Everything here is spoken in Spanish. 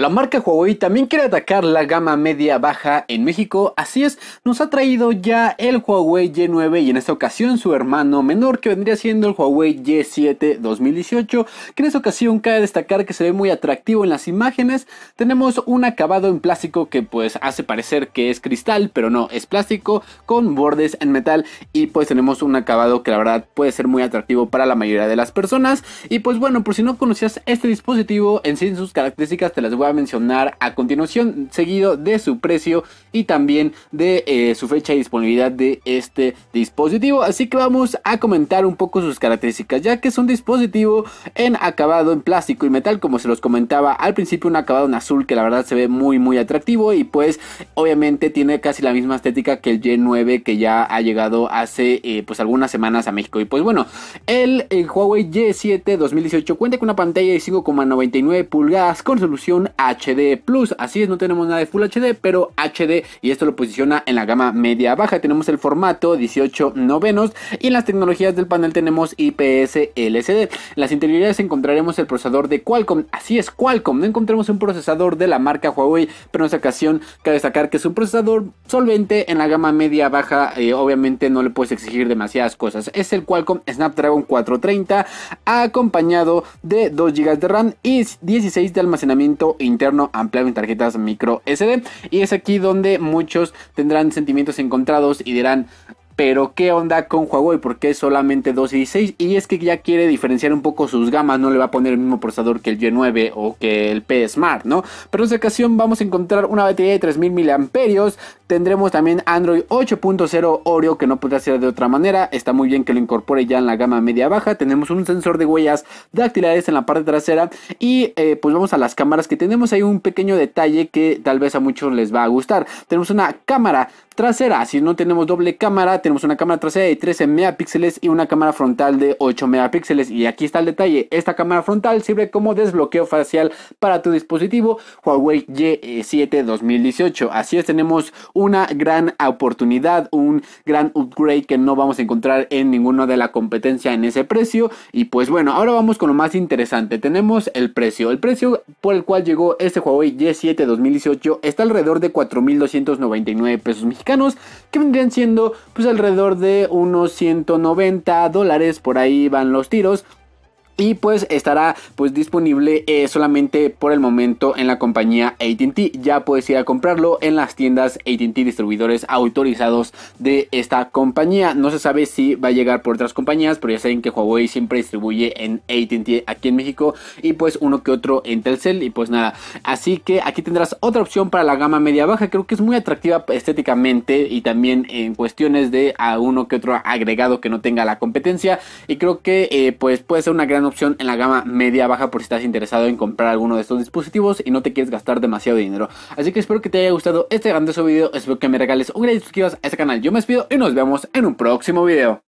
La marca Huawei también quiere atacar la gama media baja en México, así es, nos ha traído ya el Huawei Y9 y en esta ocasión su hermano menor que vendría siendo el Huawei Y7 2018, que en esta ocasión cabe destacar que se ve muy atractivo en las imágenes, tenemos un acabado en plástico que pues hace parecer que es cristal, pero no, es plástico con bordes en metal y pues tenemos un acabado que la verdad puede ser muy atractivo para la mayoría de las personas y pues bueno, por si no conocías este dispositivo en sí sus características te las voy a a mencionar a continuación, seguido de su precio y también de eh, su fecha de disponibilidad de este dispositivo. Así que vamos a comentar un poco sus características, ya que es un dispositivo en acabado en plástico y metal, como se los comentaba al principio, un acabado en azul que la verdad se ve muy muy atractivo y pues obviamente tiene casi la misma estética que el Y9 que ya ha llegado hace eh, pues algunas semanas a México. Y pues bueno, el, Huawei Y7 2018 cuenta con una pantalla de 5,99 pulgadas con solución HD Plus. Así es, no tenemos nada de Full HD, pero HD y esto lo posiciona en la gama media baja. Tenemos el formato 18 novenos y en las tecnologías del panel tenemos IPS LCD. En las interioridades encontraremos el procesador de Qualcomm. Así es, Qualcomm. No encontramos un procesador de la marca Huawei, pero en esta ocasión cabe destacar que es un procesador solvente en la gama media baja. Eh, obviamente no le puedes exigir demasiadas cosas. Es el Qualcomm Snapdragon 430 acompañado de 2 GB de RAM y 16 de almacenamiento interno ampliado en tarjetas micro SD. Y es aquí donde muchos tendrán sentimientos encontrados y dirán, pero qué onda con Huawei, porque es solamente 2 y 6 y es que ya quiere diferenciar un poco sus gamas, no le va a poner el mismo procesador que el g 9 o que el P Smart, ¿no? Pero en esta ocasión vamos a encontrar una batería de 3000 mAh, tendremos también Android 8.0 Oreo que no puede ser de otra manera, está muy bien que lo incorpore ya en la gama media baja, tenemos un sensor de huellas dactilares en la parte trasera y eh, pues vamos a las cámaras que tenemos Hay un pequeño detalle que tal vez a muchos les va a gustar, tenemos una cámara trasera, si no tenemos doble cámara, tenemos tenemos una cámara trasera de 13 megapíxeles y una cámara frontal de 8 megapíxeles. Y aquí está el detalle, esta cámara frontal sirve como desbloqueo facial para tu dispositivo Huawei Y7 2018. Así es, tenemos una gran oportunidad, un gran upgrade que no vamos a encontrar en ninguna de la competencia en ese precio. Y pues bueno, ahora vamos con lo más interesante. Tenemos el precio. El precio por el cual llegó este Huawei Y7 2018 está alrededor de 4.299 pesos mexicanos, que vendrían siendo pues alrededor de unos 190 dólares, por ahí van los tiros. Y pues estará pues disponible eh, solamente por el momento en la compañía ATT. Ya puedes ir a comprarlo en las tiendas ATT distribuidores autorizados de esta compañía. No se sabe si va a llegar por otras compañías, pero ya saben que Huawei siempre distribuye en ATT aquí en México y pues uno que otro en Telcel. Y pues nada, así que aquí tendrás otra opción para la gama media baja. Creo que es muy atractiva estéticamente y también en cuestiones de a uno que otro agregado que no tenga la competencia. Y creo que eh, pues puede ser una gran opción en la gama media-baja por si estás interesado en comprar alguno de estos dispositivos y no te quieres gastar demasiado dinero. Así que espero que te haya gustado este grandioso vídeo espero que me regales un gran suscribas a este canal. Yo me despido y nos vemos en un próximo vídeo